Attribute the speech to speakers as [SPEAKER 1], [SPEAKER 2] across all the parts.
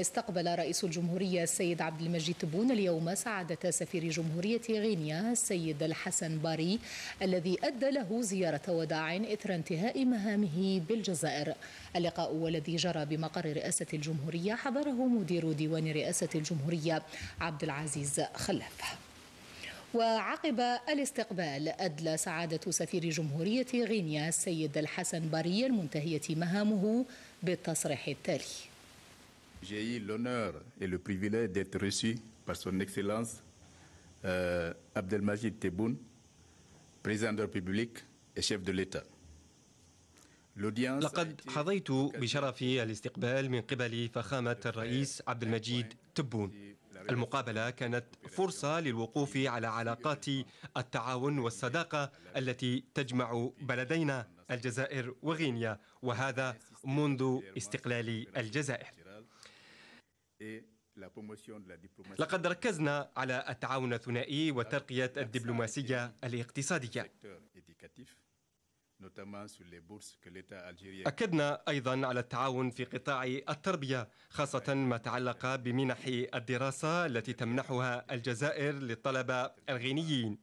[SPEAKER 1] استقبل رئيس الجمهورية السيد عبد المجيد تبون اليوم سعادة سفير جمهورية غينيا السيد الحسن باري الذي أدى له زيارة وداع إثر انتهاء مهامه بالجزائر اللقاء والذي جرى بمقر رئاسة الجمهورية حضره مدير ديوان رئاسة الجمهورية عبد العزيز خلف وعقب الاستقبال أدلى سعادة سفير جمهورية غينيا السيد الحسن باري المنتهية مهامه بالتصريح التالي
[SPEAKER 2] J'ai eu l'honneur et le privilège d'être reçu par Son Excellence euh, Abdelmajid Tebboune, président de la République et chef de l'État.
[SPEAKER 3] لقد حظيت بشرف الاستقبال من قبل فخامة الرئيس عبد المجيد تبون المقابلة كانت فرصة للوقوف على علاقات التعاون والصداقة التي تجمع بلدينا الجزائر وغينيا وهذا منذ استقلال الجزائر لقد ركزنا على التعاون الثنائي وترقية الدبلوماسية الاقتصادية أكدنا أيضا على التعاون في قطاع التربية خاصة ما تعلق بمنح الدراسة التي تمنحها الجزائر للطلبة الغينيين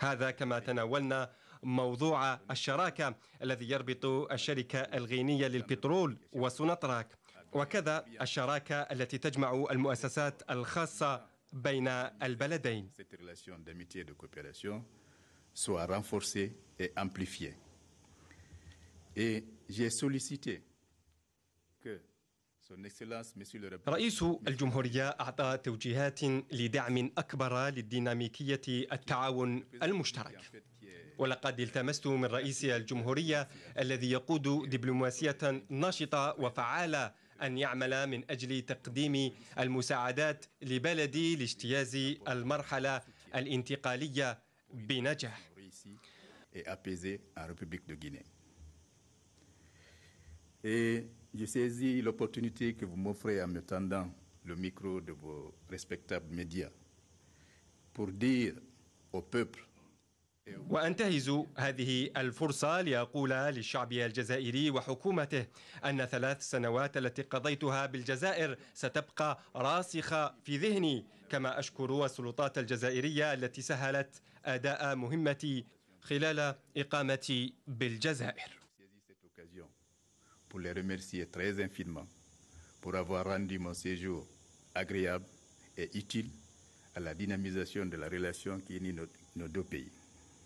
[SPEAKER 3] هذا كما تناولنا موضوع الشراكة الذي يربط الشركة الغينية للبترول وسوناتراك وكذا الشراكة التي تجمع المؤسسات الخاصة بين البلدين
[SPEAKER 2] soit renforcée et amplifiée. Et j'ai sollicité
[SPEAKER 3] رئيس الجمهورية أعطى توجيهات لدعم أكبر للديناميكية التعاون المشترك ولقد التمست من رئيس الجمهورية الذي يقود دبلوماسية ناشطة وفعالة أن يعمل من أجل تقديم المساعدات لبلدي لاجتياز المرحلة الانتقالية بنجاح.
[SPEAKER 2] Et je saisis l'opportunité que vous m'offrez en me tendant le micro de vos respectables médias pour dire au peuple
[SPEAKER 3] وانتهز هذه الفرصه لاقول للشعب الجزائري وحكومته ان ثلاث سنوات التي قضيتها بالجزائر ستبقى راسخه في ذهني كما اشكر السلطات الجزائريه التي سهلت اداء مهمتي خلال اقامتي بالجزائر
[SPEAKER 2] pour les remercier très infiniment pour avoir rendu mon séjour agréable et utile à la dynamisation de la relation qui unit nos, deux pays.